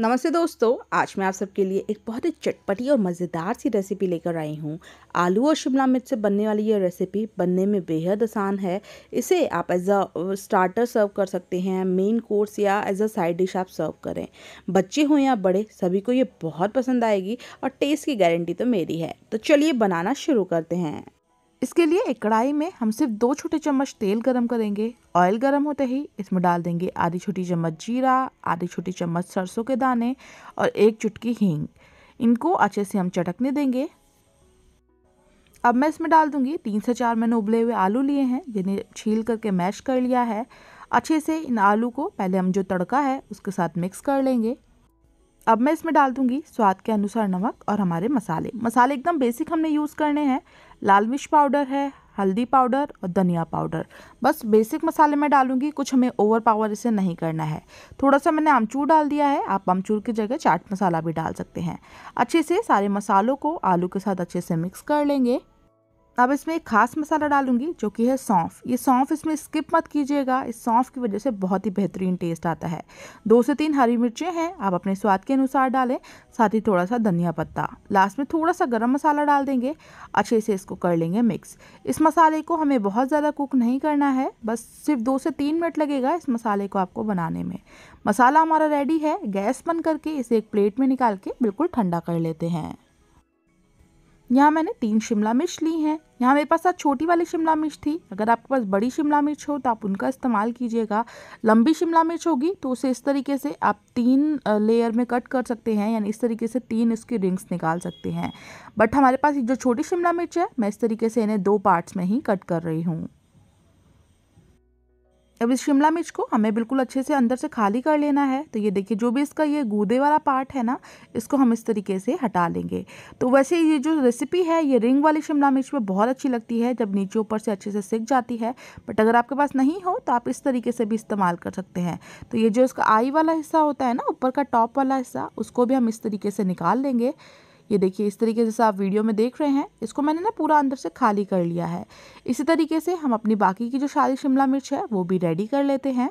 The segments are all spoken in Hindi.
नमस्ते दोस्तों आज मैं आप सबके लिए एक बहुत ही चटपटी और मज़ेदार सी रेसिपी लेकर आई हूँ आलू और शिमला मिर्च से बनने वाली ये रेसिपी बनने में बेहद आसान है इसे आप एज अ स्टार्टर सर्व कर सकते हैं मेन कोर्स या एज अ साइड डिश आप सर्व करें बच्चे हों या बड़े सभी को ये बहुत पसंद आएगी और टेस्ट की गारंटी तो मेरी है तो चलिए बनाना शुरू करते हैं इसके लिए एक कढ़ाई में हम सिर्फ दो छोटे चम्मच तेल गरम करेंगे ऑयल गरम होते ही इसमें डाल देंगे आधी छोटी चम्मच जीरा आधी छोटी चम्मच सरसों के दाने और एक चुटकी हींग इनको अच्छे से हम चटकने देंगे अब मैं इसमें डाल दूंगी तीन से चार मैंने उबले हुए आलू लिए हैं जिन्हें छील करके मैश कर लिया है अच्छे से इन आलू को पहले हम जो तड़का है उसके साथ मिक्स कर लेंगे अब मैं इसमें डाल दूंगी स्वाद के अनुसार नमक और हमारे मसाले मसाले एकदम बेसिक हमने यूज़ करने हैं लाल मिर्च पाउडर है हल्दी पाउडर और धनिया पाउडर बस बेसिक मसाले में डालूंगी कुछ हमें ओवर पावर इसे नहीं करना है थोड़ा सा मैंने आमचूर डाल दिया है आप आमचूर की जगह चाट मसाला भी डाल सकते हैं अच्छे से सारे मसालों को आलू के साथ अच्छे से मिक्स कर लेंगे अब इसमें एक खास मसाला डालूंगी जो कि है सौंफ ये सौंफ इसमें स्किप मत कीजिएगा इस सौंफ की वजह से बहुत ही बेहतरीन टेस्ट आता है दो से तीन हरी मिर्चें हैं आप अपने स्वाद के अनुसार डालें साथ ही थोड़ा सा धनिया पत्ता लास्ट में थोड़ा सा गर्म मसाला डाल देंगे अच्छे से इसको कर लेंगे मिक्स इस मसाले को हमें बहुत ज़्यादा कुक नहीं करना है बस सिर्फ दो से तीन मिनट लगेगा इस मसाले को आपको बनाने में मसाला हमारा रेडी है गैस बंद करके इसे एक प्लेट में निकाल के बिल्कुल ठंडा कर लेते हैं यहाँ मैंने तीन शिमला मिर्च ली हैं यहाँ मेरे पास आज छोटी वाली शिमला मिर्च थी अगर आपके पास बड़ी शिमला मिर्च हो तो आप उनका इस्तेमाल कीजिएगा लंबी शिमला मिर्च होगी तो उसे इस तरीके से आप तीन लेयर में कट कर सकते हैं यानी इस तरीके से तीन इसकी रिंग्स निकाल सकते हैं बट हमारे पास जो छोटी शिमला मिर्च है मैं इस तरीके से इन्हें दो पार्ट्स में ही कट कर रही हूँ अब इस शिमला मिर्च को हमें बिल्कुल अच्छे से अंदर से खाली कर लेना है तो ये देखिए जो भी इसका ये गूदे वाला पार्ट है ना इसको हम इस तरीके से हटा लेंगे तो वैसे ये जो रेसिपी है ये रिंग वाली शिमला मिर्च में बहुत अच्छी लगती है जब नीचे ऊपर से अच्छे से सिक जाती है बट अगर आपके पास नहीं हो तो आप इस तरीके से भी इस्तेमाल कर सकते हैं तो ये जो इसका आई वाला हिस्सा होता है ना ऊपर का टॉप वाला हिस्सा उसको भी हम इस तरीके से निकाल लेंगे ये देखिए इस तरीके से आप वीडियो में देख रहे हैं इसको मैंने ना पूरा अंदर से खाली कर लिया है इसी तरीके से हम अपनी बाकी की जो सारी शिमला मिर्च है वो भी रेडी कर लेते हैं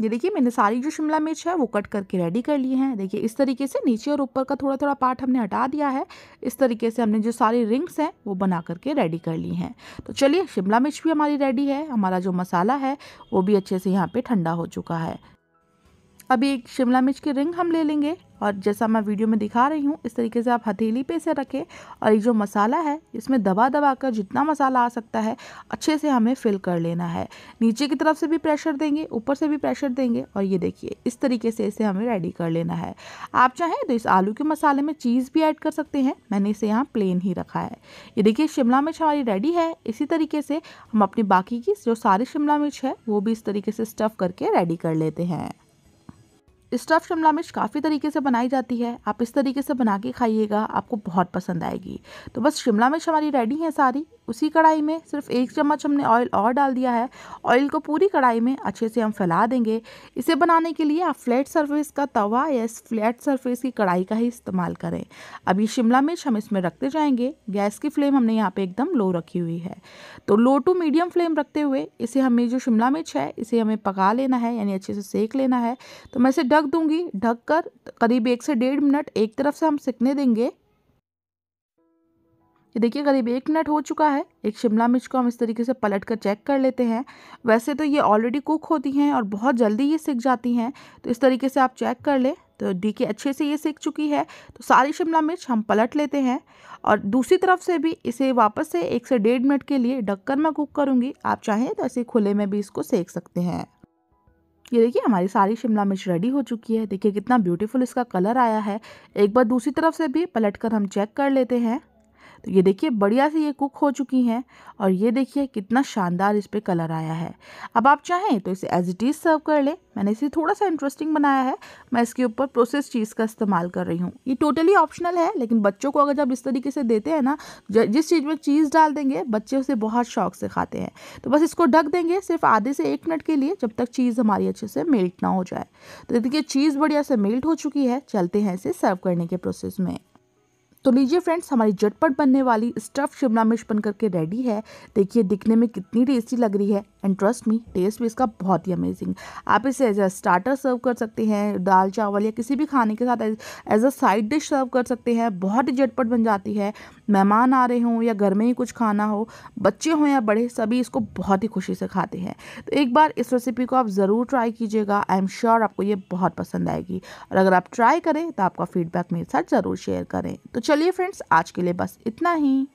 ये देखिए मैंने सारी जो शिमला मिर्च है वो कट करके रेडी कर लिए हैं देखिए इस तरीके से नीचे और ऊपर का थोड़ा थोड़ा पार्ट हमने हटा दिया है इस तरीके से हमने जो सारी रिंग्स हैं वो बना करके रेडी कर ली हैं तो चलिए शिमला मिर्च भी हमारी रेडी है हमारा जो मसाला है वो भी अच्छे से यहाँ पे ठंडा हो चुका है अभी एक शिमला मिर्च की रिंग हम ले लेंगे और जैसा मैं वीडियो में दिखा रही हूँ इस तरीके से आप हथेली पे इसे रखें और ये जो मसाला है इसमें दबा दबा कर जितना मसाला आ सकता है अच्छे से हमें फिल कर लेना है नीचे की तरफ से भी प्रेशर देंगे ऊपर से भी प्रेशर देंगे और ये देखिए इस तरीके से इसे हमें रेडी कर लेना है आप चाहें तो इस आलू के मसाले में चीज़ भी ऐड कर सकते हैं मैंने इसे यहाँ प्लेन ही रखा है ये देखिए शिमला मिर्च हमारी रेडी है इसी तरीके से हम अपनी बाकी की जो सारी शिमला मिर्च है वो भी इस तरीके से स्टफ़ करके रेडी कर लेते हैं स्टफ़ शिमला मिर्च काफ़ी तरीके से बनाई जाती है आप इस तरीके से बना के खाइएगा आपको बहुत पसंद आएगी तो बस शिमला मिर्च हमारी रेडी है सारी उसी कढ़ाई में सिर्फ एक चम्मच हमने ऑयल और डाल दिया है ऑयल को पूरी कढ़ाई में अच्छे से हम फैला देंगे इसे बनाने के लिए आप फ्लैट सरफेस का तवा या इस फ्लैट सरफेस की कढ़ाई का ही इस्तेमाल करें अभी शिमला मिर्च हम इसमें रखते जाएंगे गैस की फ्लेम हमने यहाँ पे एकदम लो रखी हुई है तो लो टू मीडियम फ्लेम रखते हुए इसे हमें जो शिमला मिर्च है इसे हमें पका लेना है यानी अच्छे से सेक लेना है तो मैं इसे ढक दूंगी ढक कर करीब एक से डेढ़ मिनट एक तरफ से हम सिकने देंगे ये देखिए करीब एक मिनट हो चुका है एक शिमला मिर्च को हम इस तरीके से पलट कर चेक कर लेते हैं वैसे तो ये ऑलरेडी कुक होती हैं और बहुत जल्दी ये सीख जाती हैं तो इस तरीके से आप चेक कर लें तो देखिए अच्छे से ये सीख चुकी है तो सारी शिमला मिर्च हम पलट लेते हैं और दूसरी तरफ से भी इसे वापस से एक से डेढ़ मिनट के लिए ढककर मैं कुक करूँगी आप चाहें तो ऐसे खुले में भी इसको सेक सकते हैं ये देखिए हमारी सारी शिमला मिर्च रेडी हो चुकी है देखिए कितना ब्यूटीफुल इसका कलर आया है एक बार दूसरी तरफ से भी पलट कर हम चेक कर लेते हैं तो ये देखिए बढ़िया से ये कुक हो चुकी हैं और ये देखिए कितना शानदार इस पर कलर आया है अब आप चाहें तो इसे एज इट इज़ सर्व कर लें मैंने इसे थोड़ा सा इंटरेस्टिंग बनाया है मैं इसके ऊपर प्रोसेस चीज़ का इस्तेमाल कर रही हूँ ये टोटली ऑप्शनल है लेकिन बच्चों को अगर जब इस तरीके से देते हैं ना जिस चीज़ में चीज़ डाल देंगे बच्चे उसे बहुत शौक से खाते हैं तो बस इसको ढक देंगे सिर्फ आधे से एक मिनट के लिए जब तक चीज़ हमारी अच्छे से मेल्ट ना हो जाए तो देखिए चीज़ बढ़िया से मेल्ट हो चुकी है चलते हैं इसे सर्व करने के प्रोसेस में तो लीजिए फ्रेंड्स हमारी झटपट बनने वाली स्टफ़ शिमला मिर्च बन करके रेडी है देखिए दिखने में कितनी टेस्टी लग रही है एंड ट्रस्ट मी टेस्ट भी इसका बहुत ही अमेजिंग आप इसे एज अ स्टार्टर सर्व कर सकते हैं दाल चावल या किसी भी खाने के साथ as a side dish serve कर सकते हैं बहुत ही झटपट बन जाती है मेहमान आ रहे हों या घर में ही कुछ खाना हो बच्चे हों या बड़े सभी इसको बहुत ही खुशी से खाते हैं तो एक बार इस रेसिपी को आप ज़रूर ट्राई कीजिएगा आई एम श्योर आपको ये बहुत पसंद आएगी और अगर आप ट्राई करें तो आपका फीडबैक मेरे साथ ज़रूर शेयर करें तो चलिए फ्रेंड्स आज के लिए बस इतना ही